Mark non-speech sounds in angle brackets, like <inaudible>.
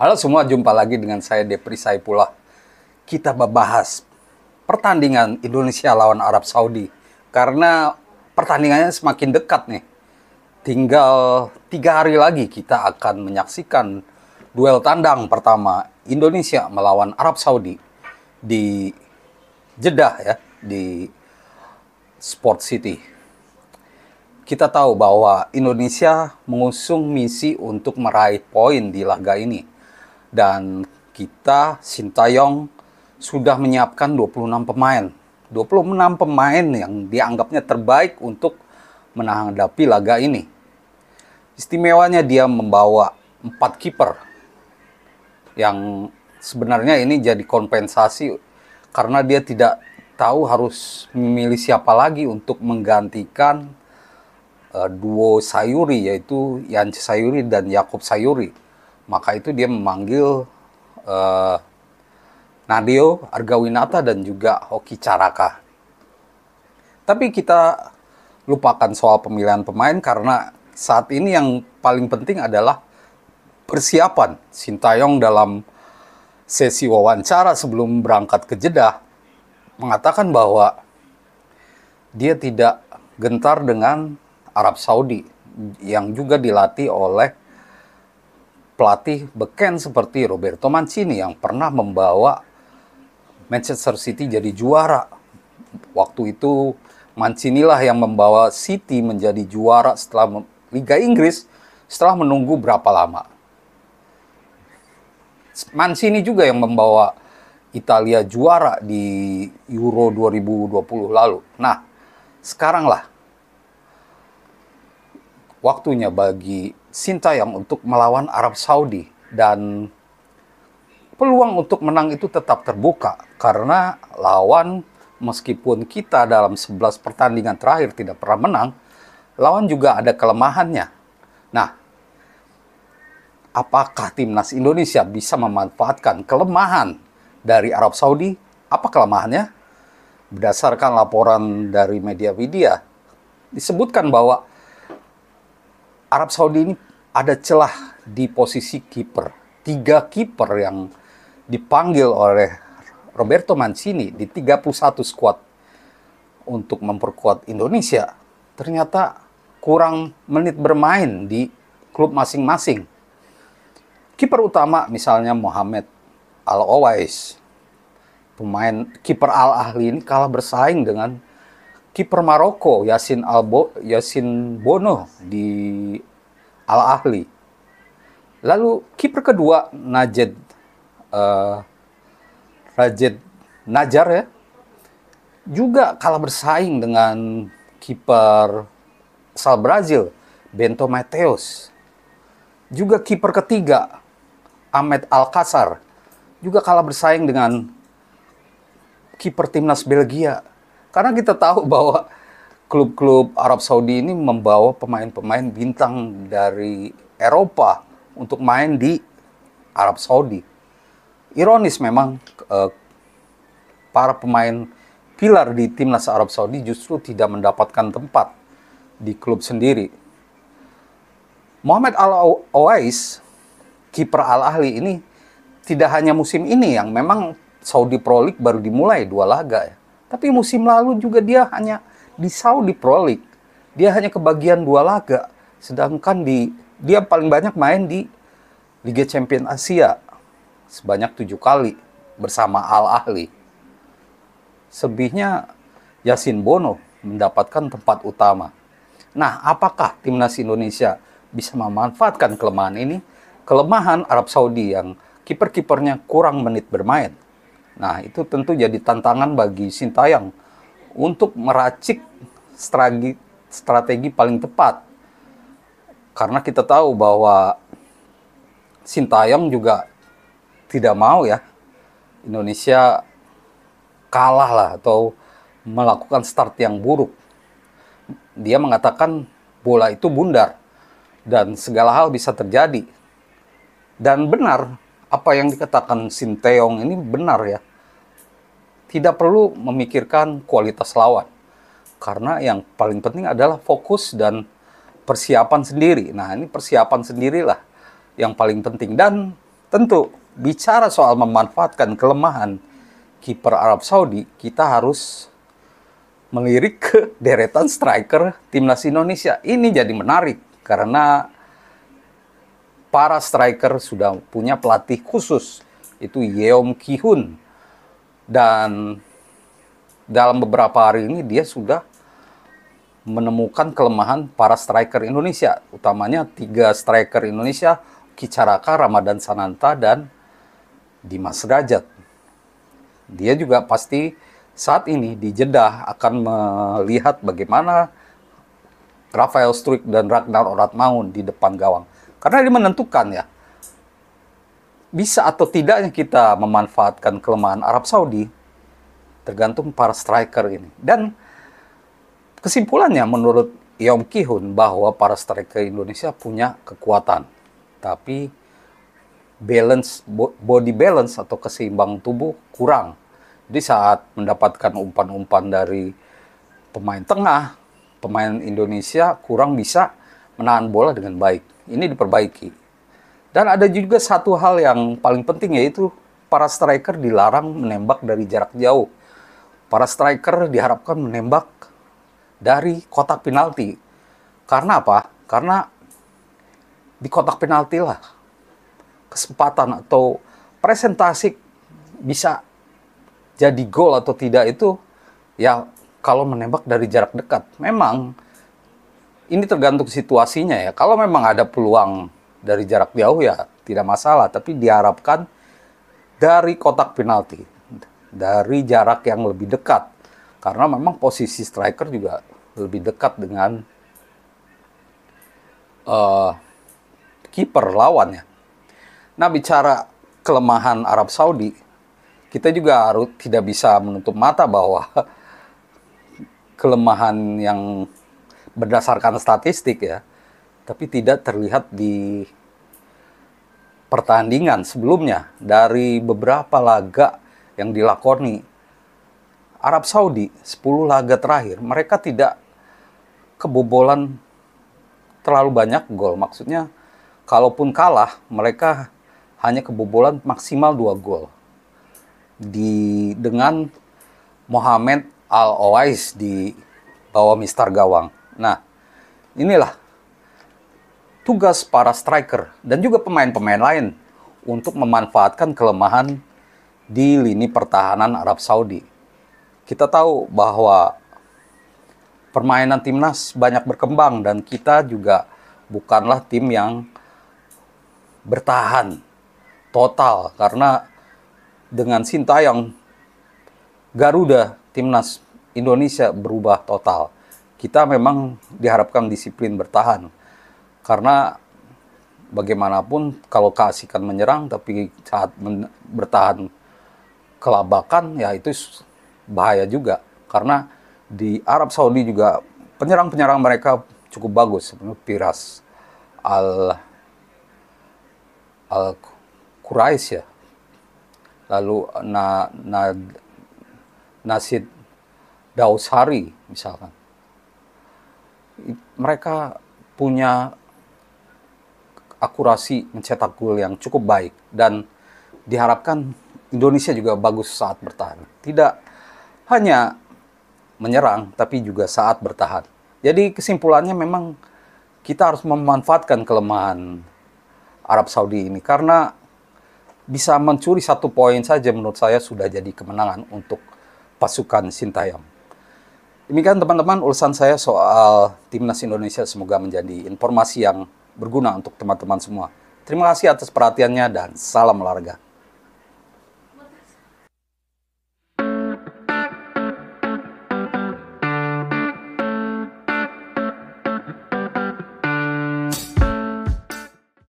Halo semua, jumpa lagi dengan saya Depri Saipula. Kita membahas pertandingan Indonesia lawan Arab Saudi karena pertandingannya semakin dekat nih. Tinggal tiga hari lagi kita akan menyaksikan duel tandang pertama Indonesia melawan Arab Saudi di Jeddah ya, di Sport City. Kita tahu bahwa Indonesia mengusung misi untuk meraih poin di laga ini dan kita Sintayong sudah menyiapkan 26 pemain. 26 pemain yang dianggapnya terbaik untuk menghadapi laga ini. Istimewanya dia membawa 4 kiper yang sebenarnya ini jadi kompensasi karena dia tidak tahu harus memilih siapa lagi untuk menggantikan uh, duo Sayuri yaitu Yance Sayuri dan Yakob Sayuri maka itu dia memanggil uh, eh, Nadio Argawinata dan juga Hoki Caraka. Tapi kita lupakan soal pemilihan pemain karena saat ini yang paling penting adalah persiapan Sintayong dalam sesi wawancara sebelum berangkat ke Jeddah mengatakan bahwa dia tidak gentar dengan Arab Saudi yang juga dilatih oleh pelatih beken seperti Roberto Mancini yang pernah membawa Manchester City jadi juara. Waktu itu Mancini lah yang membawa City menjadi juara setelah Liga Inggris setelah menunggu berapa lama. Mancini juga yang membawa Italia juara di Euro 2020 lalu. Nah, sekaranglah waktunya bagi Sintayong untuk melawan Arab Saudi dan peluang untuk menang itu tetap terbuka karena lawan meskipun kita dalam 11 pertandingan terakhir tidak pernah menang, lawan juga ada kelemahannya. Nah, apakah timnas Indonesia bisa memanfaatkan kelemahan dari Arab Saudi? Apa kelemahannya? Berdasarkan laporan dari media media disebutkan bahwa Arab Saudi ini ada celah di posisi kiper. Tiga kiper yang dipanggil oleh Roberto Mancini di 31 skuad untuk memperkuat Indonesia ternyata kurang menit bermain di klub masing-masing. Kiper utama misalnya Mohamed Al Owais. Pemain kiper Al Ahli ini kalah bersaing dengan kiper Maroko Yasin Albo Yasin Bono di Al Ahli. Lalu kiper kedua Najed uh, eh, Rajed Najar ya juga kalah bersaing dengan kiper asal Brazil Bento Mateus. Juga kiper ketiga Ahmed Al Kasar juga kalah bersaing dengan kiper timnas Belgia karena kita tahu bahwa klub-klub Arab Saudi ini membawa pemain-pemain bintang dari Eropa untuk main di Arab Saudi. Ironis memang eh, para pemain pilar di timnas Arab Saudi justru tidak mendapatkan tempat di klub sendiri. Mohamed Al Owais, kiper Al Ahli ini tidak hanya musim ini yang memang Saudi Pro League baru dimulai dua laga ya. Tapi musim lalu juga dia hanya di Saudi Pro League. Dia hanya kebagian dua laga. Sedangkan di dia paling banyak main di Liga Champion Asia sebanyak tujuh kali bersama Al Ahli. Sebihnya Yasin Bono mendapatkan tempat utama. Nah, apakah timnas Indonesia bisa memanfaatkan kelemahan ini? Kelemahan Arab Saudi yang kiper-kipernya kurang menit bermain. Nah, itu tentu jadi tantangan bagi Sintayang untuk meracik strategi, strategi paling tepat. Karena kita tahu bahwa Sintayong juga tidak mau ya Indonesia kalah lah atau melakukan start yang buruk. Dia mengatakan bola itu bundar dan segala hal bisa terjadi. Dan benar apa yang dikatakan Sinteyong ini benar ya tidak perlu memikirkan kualitas lawan. Karena yang paling penting adalah fokus dan persiapan sendiri. Nah, ini persiapan sendirilah yang paling penting. Dan tentu bicara soal memanfaatkan kelemahan kiper Arab Saudi, kita harus melirik ke deretan striker timnas Indonesia. Ini jadi menarik karena para striker sudah punya pelatih khusus, itu Yeom Ki-hun. Dan dalam beberapa hari ini dia sudah menemukan kelemahan para striker Indonesia, utamanya tiga striker Indonesia, Kicaraka, Ramadan Sananta, dan Dimas Derajat. Dia juga pasti saat ini di Jeddah akan melihat bagaimana Rafael Struik dan Ragnar Oratmaun di depan gawang. Karena ini menentukan ya, bisa atau tidaknya kita memanfaatkan kelemahan Arab Saudi tergantung para striker ini. Dan kesimpulannya menurut Yom Kihun bahwa para striker Indonesia punya kekuatan. Tapi balance body balance atau keseimbang tubuh kurang. Jadi saat mendapatkan umpan-umpan dari pemain tengah, pemain Indonesia kurang bisa menahan bola dengan baik. Ini diperbaiki. Dan ada juga satu hal yang paling penting yaitu para striker dilarang menembak dari jarak jauh. Para striker diharapkan menembak dari kotak penalti. Karena apa? Karena di kotak penalti lah kesempatan atau presentasi bisa jadi gol atau tidak itu ya kalau menembak dari jarak dekat memang ini tergantung situasinya ya kalau memang ada peluang dari jarak jauh ya tidak masalah, tapi diharapkan dari kotak penalti, dari jarak yang lebih dekat. Karena memang posisi striker juga lebih dekat dengan uh, kiper lawannya. Nah, bicara kelemahan Arab Saudi, kita juga harus tidak bisa menutup mata bahwa <laughs> kelemahan yang berdasarkan statistik ya tapi tidak terlihat di pertandingan sebelumnya dari beberapa laga yang dilakoni Arab Saudi 10 laga terakhir mereka tidak kebobolan terlalu banyak gol maksudnya kalaupun kalah mereka hanya kebobolan maksimal dua gol di dengan Mohamed Al Owais di bawah Mister Gawang. Nah, inilah tugas para striker dan juga pemain-pemain lain untuk memanfaatkan kelemahan di lini pertahanan Arab Saudi. Kita tahu bahwa permainan timnas banyak berkembang dan kita juga bukanlah tim yang bertahan total karena dengan Sintayong Garuda timnas Indonesia berubah total. Kita memang diharapkan disiplin bertahan karena bagaimanapun kalau keasikan menyerang tapi saat men bertahan kelabakan ya itu bahaya juga karena di Arab Saudi juga penyerang-penyerang mereka cukup bagus sebenarnya Piras al al Quraisy ya lalu na, na Nasid Dausari misalkan mereka punya akurasi mencetak gol yang cukup baik dan diharapkan Indonesia juga bagus saat bertahan. Tidak hanya menyerang tapi juga saat bertahan. Jadi kesimpulannya memang kita harus memanfaatkan kelemahan Arab Saudi ini karena bisa mencuri satu poin saja menurut saya sudah jadi kemenangan untuk pasukan Sintayong. Demikian teman-teman ulasan saya soal timnas Indonesia semoga menjadi informasi yang berguna untuk teman-teman semua. Terima kasih atas perhatiannya dan salam olahraga.